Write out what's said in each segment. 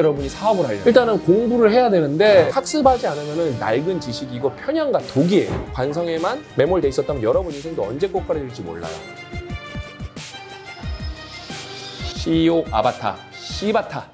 여러분이 사업을 하려면 일단은 공부를 해야 되는데 학습하지 않으면 낡은 지식이고 편향과 독이에요. 관성에만 매몰돼 있었다면 여러분 인생도 언제 꽃가루질지 몰라요. CEO 아바타, 시바타.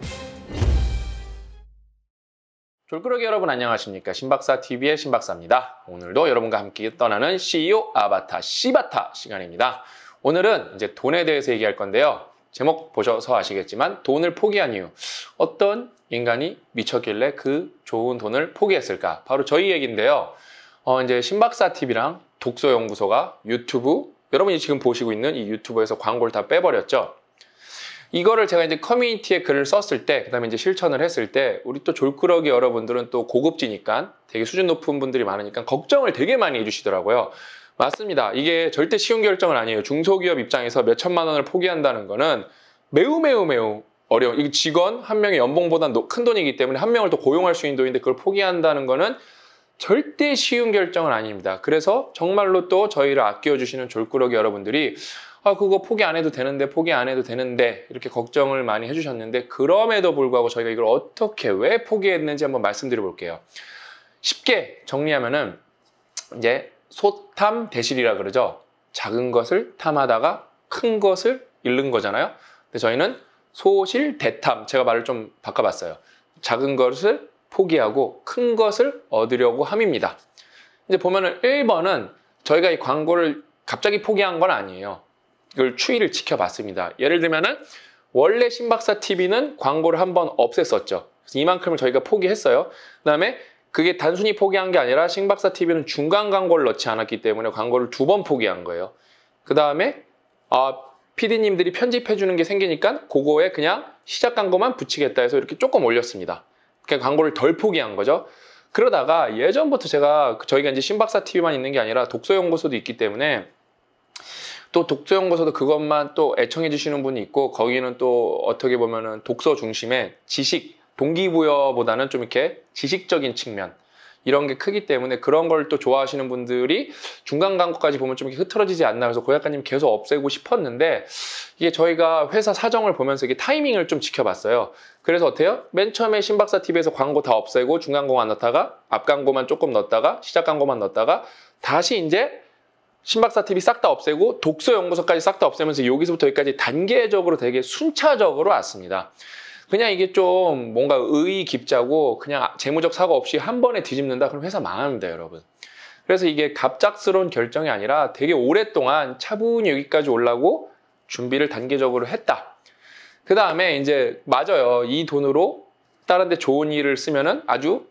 졸끄러기 여러분 안녕하십니까 신박사 TV의 신박사입니다. 오늘도 여러분과 함께 떠나는 CEO 아바타 시바타 시간입니다. 오늘은 이제 돈에 대해서 얘기할 건데요. 제목 보셔서 아시겠지만 돈을 포기한 이유 어떤 인간이 미쳤길래 그 좋은 돈을 포기했을까 바로 저희 얘기인데요 어, 이제 신박사 TV랑 독서연구소가 유튜브 여러분이 지금 보시고 있는 이 유튜브에서 광고를 다 빼버렸죠 이거를 제가 이제 커뮤니티에 글을 썼을 때, 그 다음에 이제 실천을 했을 때, 우리 또 졸꾸러기 여러분들은 또 고급지니까 되게 수준 높은 분들이 많으니까 걱정을 되게 많이 해주시더라고요. 맞습니다. 이게 절대 쉬운 결정은 아니에요. 중소기업 입장에서 몇 천만 원을 포기한다는 거는 매우 매우 매우 어려운이 직원 한 명의 연봉보다 큰 돈이기 때문에 한 명을 더 고용할 수 있는 돈인데 그걸 포기한다는 거는 절대 쉬운 결정은 아닙니다. 그래서 정말로 또 저희를 아껴주시는 졸꾸러기 여러분들이 아 그거 포기 안 해도 되는데 포기 안 해도 되는데 이렇게 걱정을 많이 해주셨는데 그럼에도 불구하고 저희가 이걸 어떻게 왜 포기했는지 한번 말씀드려 볼게요. 쉽게 정리하면은 이제 소탐 대실이라 그러죠. 작은 것을 탐하다가 큰 것을 잃는 거잖아요. 근데 저희는 소실 대탐 제가 말을 좀 바꿔봤어요. 작은 것을 포기하고 큰 것을 얻으려고 함입니다. 이제 보면은 1번은 저희가 이 광고를 갑자기 포기한 건 아니에요. 이걸 추이를 지켜봤습니다. 예를 들면은 원래 신박사 TV는 광고를 한번 없앴었죠. 이만큼을 저희가 포기했어요. 그 다음에 그게 단순히 포기한 게 아니라 신박사 TV는 중간 광고를 넣지 않았기 때문에 광고를 두 번 포기한 거예요. 그 다음에 아, PD님들이 편집해주는 게 생기니까 그거에 그냥 시작 광고만 붙이겠다 해서 이렇게 조금 올렸습니다. 그냥 광고를 덜 포기한 거죠. 그러다가 예전부터 제가 저희가 이제 신박사 TV만 있는 게 아니라 독서연구소도 있기 때문에 또 독서연구소도 그것만 또 애청해 주시는 분이 있고 거기는 또 어떻게 보면은 독서 중심의 지식 동기부여보다는 좀 이렇게 지식적인 측면 이런 게 크기 때문에 그런 걸 또 좋아하시는 분들이 중간 광고까지 보면 좀 흐트러지지 않나 그래서 고약가님 계속 없애고 싶었는데 이게 저희가 회사 사정을 보면서 이게 타이밍을 좀 지켜봤어요. 그래서 어때요? 맨 처음에 신박사 TV에서 광고 다 없애고 중간 광고 안 넣다가 앞 광고만 조금 넣었다가 시작 광고만 넣었다가 다시 이제 신박사 TV 싹 다 없애고 독서 연구소까지 싹 다 없애면서 여기서부터 여기까지 단계적으로 되게 순차적으로 왔습니다. 그냥 이게 좀 뭔가 의의 깊자고 그냥 재무적 사고 없이 한 번에 뒤집는다 그럼 회사 망합니다 여러분 그래서 이게 갑작스러운 결정이 아니라 되게 오랫동안 차분히 여기까지 올라고 준비를 단계적으로 했다 그 다음에 이제 맞아요 이 돈으로 다른 데 좋은 일을 쓰면은 아주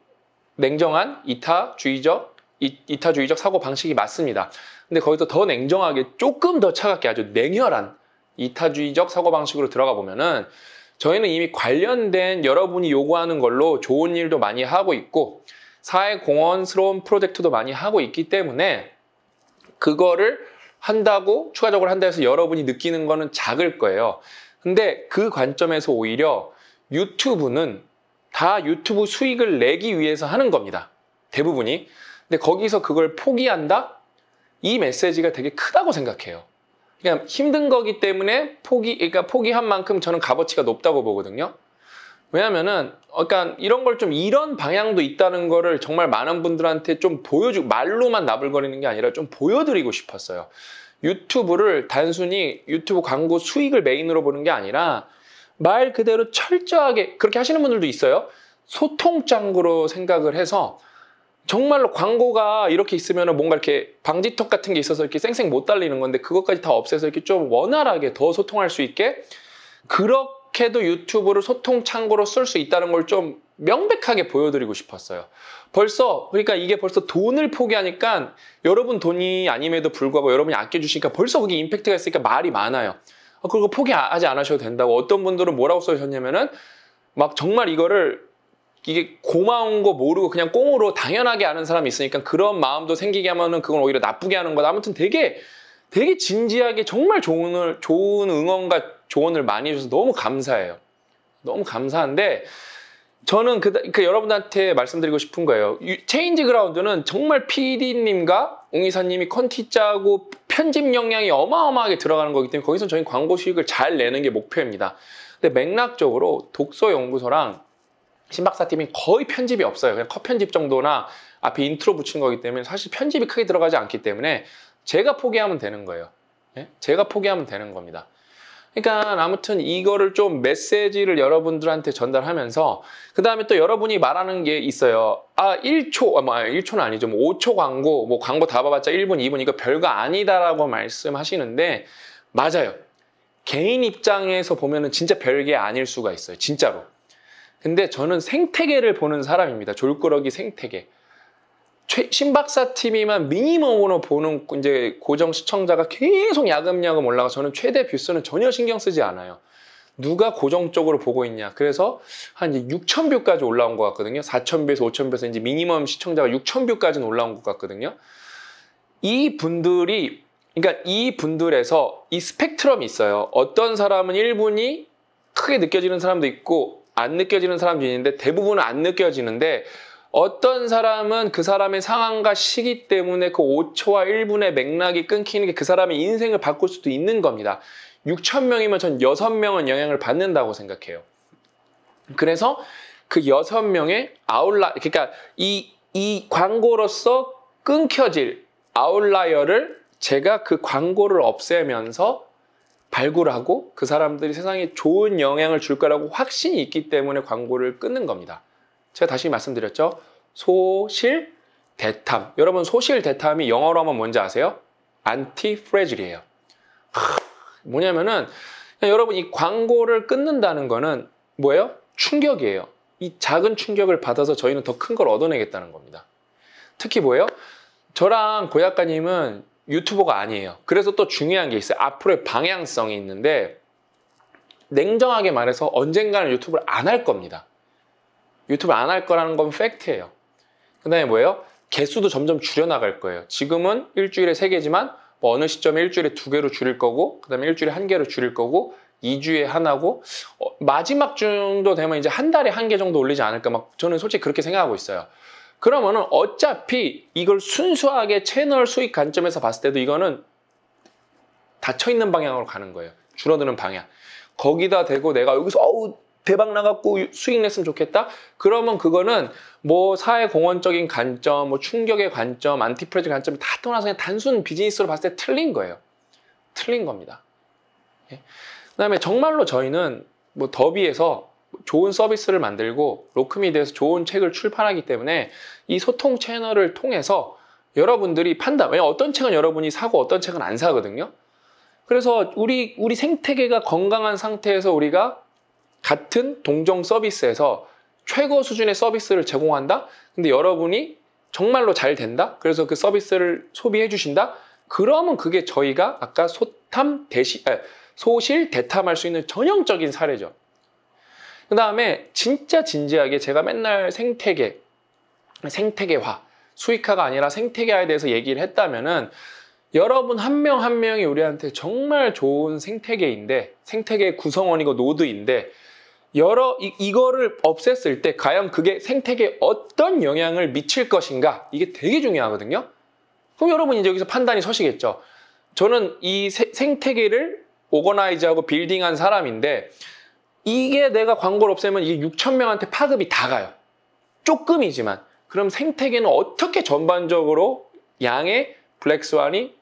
냉정한 이타주의적 이, 타주의적 사고 방식이 맞습니다 근데 거기서 더 냉정하게 조금 더 차갑게 아주 냉혈한 이타주의적 사고 방식으로 들어가 보면은 저희는 이미 관련된 여러분이 요구하는 걸로 좋은 일도 많이 하고 있고 사회공헌스러운 프로젝트도 많이 하고 있기 때문에 그거를 한다고 추가적으로 한다 해서 여러분이 느끼는 거는 작을 거예요. 근데 그 관점에서 오히려 유튜브는 다 유튜브 수익을 내기 위해서 하는 겁니다. 대부분이. 근데 거기서 그걸 포기한다? 이 메시지가 되게 크다고 생각해요. 그냥 힘든 거기 때문에 포기, 그러니까 포기한 만큼 저는 값어치가 높다고 보거든요. 왜냐면은, 약간 어, 그러니까 이런 걸 좀 이런 방향도 있다는 거를 정말 많은 분들한테 좀 보여주고, 말로만 나불거리는 게 아니라 좀 보여드리고 싶었어요. 유튜브를 단순히 유튜브 광고 수익을 메인으로 보는 게 아니라 말 그대로 철저하게, 그렇게 하시는 분들도 있어요. 소통장구로 생각을 해서 정말로 광고가 이렇게 있으면 뭔가 이렇게 방지턱 같은 게 있어서 이렇게 쌩쌩 못 달리는 건데 그것까지 다 없애서 이렇게 좀 원활하게 더 소통할 수 있게 그렇게도 유튜브를 소통 창고로쓸 수 있다는 걸 좀 명백하게 보여드리고 싶었어요. 벌써 그러니까 이게 벌써 돈을 포기하니까 여러분 돈이 아님에도 불구하고 여러분이 아껴주시니까 벌써 거기 임팩트가 있으니까 말이 많아요. 아, 그리고 포기하지 않으셔도 된다고 어떤 분들은 뭐라고 써주셨냐면은 막 정말 이거를 이게 고마운 거 모르고 그냥 꽁으로 당연하게 아는 사람이 있으니까 그런 마음도 생기게 하면은 그건 오히려 나쁘게 하는 거다. 아무튼 되게 되게 진지하게 정말 좋은 좋은 응원과 조언을 많이 해줘서 너무 감사해요. 너무 감사한데 저는 그, 그 여러분한테 말씀드리고 싶은 거예요. 체인지 그라운드는 정말 PD님과 옹이사님이 컨티 짜고 편집 역량이 어마어마하게 들어가는 거기 때문에 거기서 저희 광고 수익을 잘 내는 게 목표입니다. 근데 맥락적으로 독서 연구소랑 신박사 팀이 거의 편집이 없어요. 그냥 컷 편집 정도나 앞에 인트로 붙인 거기 때문에 사실 편집이 크게 들어가지 않기 때문에 제가 포기하면 되는 거예요. 예? 제가 포기하면 되는 겁니다. 그러니까 아무튼 이거를 좀 메시지를 여러분들한테 전달하면서 그 다음에 또 여러분이 말하는 게 있어요. 아 1초, 아뭐 1초는 아, 아니죠. 뭐 5초 광고, 뭐 광고 다 봐봤자 1분, 2분 이거 별거 아니다라고 말씀하시는데 맞아요. 개인 입장에서 보면은 진짜 별게 아닐 수가 있어요. 진짜로. 근데 저는 생태계를 보는 사람입니다. 졸꾸러기 생태계. 최, 신박사 TV만 미니멈으로 보는 이제 고정 시청자가 계속 야금야금 올라가 저는 최대 뷰스는 전혀 신경 쓰지 않아요. 누가 고정적으로 보고 있냐. 그래서 한 6천 뷰까지 올라온 것 같거든요. 4천 뷰에서 5천 뷰에서 이제 미니멈 시청자가 6천 뷰까지는 올라온 것 같거든요. 이 분들이 그러니까 이 분들에서 이 스펙트럼이 있어요. 어떤 사람은 1분이 크게 느껴지는 사람도 있고 안 느껴지는 사람도 있는데 대부분은 안 느껴지는데 어떤 사람은 그 사람의 상황과 시기 때문에 그 5초와 1분의 맥락이 끊기는 게 그 사람의 인생을 바꿀 수도 있는 겁니다. 6천명이면 전 6명은 영향을 받는다고 생각해요. 그래서 그 6명의 아웃라, 그러니까 이, 이 광고로서 끊겨질 아웃라이어를 제가 그 광고를 없애면서 발굴하고 그 사람들이 세상에 좋은 영향을 줄 거라고 확신이 있기 때문에 광고를 끊는 겁니다. 제가 다시 말씀드렸죠. 소실 대탐. 여러분 소실 대탐이 영어로 하면 뭔지 아세요? 안티 프레즐이에요. 뭐냐면은 여러분 이 광고를 끊는다는 거는 뭐예요? 충격이에요. 이 작은 충격을 받아서 저희는 더 큰 걸 얻어내겠다는 겁니다. 특히 뭐예요? 저랑 고약가님은 유튜버가 아니에요. 그래서 또 중요한 게 있어요. 앞으로의 방향성이 있는데 냉정하게 말해서 언젠가는 유튜브를 안 할 겁니다. 유튜브를 안 할 거라는 건 팩트예요. 그 다음에 뭐예요? 개수도 점점 줄여나갈 거예요. 지금은 일주일에 3개지만 뭐 어느 시점에 일주일에 2개로 줄일 거고 그 다음에 일주일에 1개로 줄일 거고 2주에 하나고 어, 마지막 정도 되면 이제 한 달에 한 개 정도 올리지 않을까 막 저는 솔직히 그렇게 생각하고 있어요. 그러면은 어차피 이걸 순수하게 채널 수익 관점에서 봤을 때도 이거는 닫혀 있는 방향으로 가는 거예요. 줄어드는 방향. 거기다 대고 내가 여기서 어우 대박 나갔고 수익 냈으면 좋겠다? 그러면 그거는 뭐 사회공헌적인 관점, 뭐 충격의 관점, 안티프레즈 관점 다 떠나서 그냥 단순 비즈니스로 봤을 때 틀린 거예요. 틀린 겁니다. 예? 그 다음에 정말로 저희는 뭐 더비에서 좋은 서비스를 만들고 로크미에 대해서 좋은 책을 출판하기 때문에 이 소통 채널을 통해서 여러분들이 판단, 왜냐 어떤 책은 여러분이 사고 어떤 책은 안 사거든요. 그래서 우리, 우리 생태계가 건강한 상태에서 우리가 같은 동종 서비스에서 최고 수준의 서비스를 제공한다? 근데 여러분이 정말로 잘 된다? 그래서 그 서비스를 소비해 주신다? 그러면 그게 저희가 아까 소탐 대시, 소실 대탐할 수 있는 전형적인 사례죠. 그 다음에 진짜 진지하게 제가 맨날 생태계, 생태계화, 수익화가 아니라 생태계화에 대해서 얘기를 했다면은 여러분 한 명한 한 명이 우리한테 정말 좋은 생태계인데 생태계 구성원이고 노드인데 여러 이, 이거를 없앴을 때 과연 그게 생태계에 어떤 영향을 미칠 것인가 이게 되게 중요하거든요. 그럼 여러분 이제 여기서 판단이 서시겠죠. 저는 이 세, 생태계를 오거나이즈하고 빌딩한 사람인데 이게 내가 광고를 없애면 이게 6천 명한테 파급이 다 가요. 조금이지만 그럼 생태계는 어떻게 전반적으로 양의 블랙스완이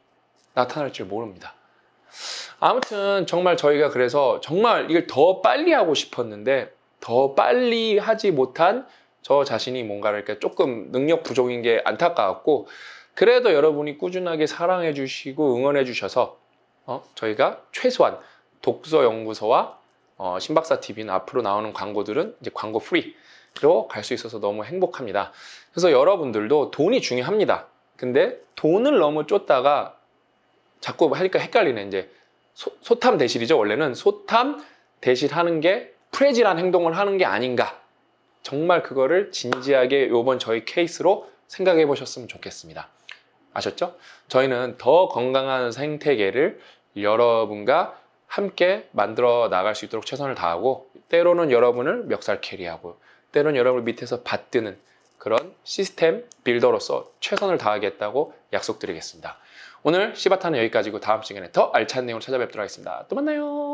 나타날 지 모릅니다. 아무튼 정말 저희가 그래서 정말 이걸 더 빨리 하고 싶었는데 더 빨리 하지 못한 저 자신이 뭔가 이렇 조금 능력 부족인 게 안타까웠고 그래도 여러분이 꾸준하게 사랑해 주시고 응원해 주셔서 어? 저희가 최소한 독서연구소와 어, 신박사 TV는 앞으로 나오는 광고들은 이제 광고 프리로 갈 수 있어서 너무 행복합니다. 그래서 여러분들도 돈이 중요합니다. 근데 돈을 너무 쫓다가 자꾸 하니까 헷갈리네. 이제 소, 소탐 대실이죠. 원래는 소탐 대실하는 게 프레질한 행동을 하는 게 아닌가. 정말 그거를 진지하게 요번 저희 케이스로 생각해 보셨으면 좋겠습니다. 아셨죠? 저희는 더 건강한 생태계를 여러분과 함께 만들어 나갈 수 있도록 최선을 다하고 때로는 여러분을 멱살 캐리하고 때로는 여러분을 밑에서 받드는 그런 시스템 빌더로서 최선을 다하겠다고 약속드리겠습니다. 오늘 시바타는 여기까지고 다음 시간에 더 알찬 내용을 찾아뵙도록 하겠습니다. 또 만나요.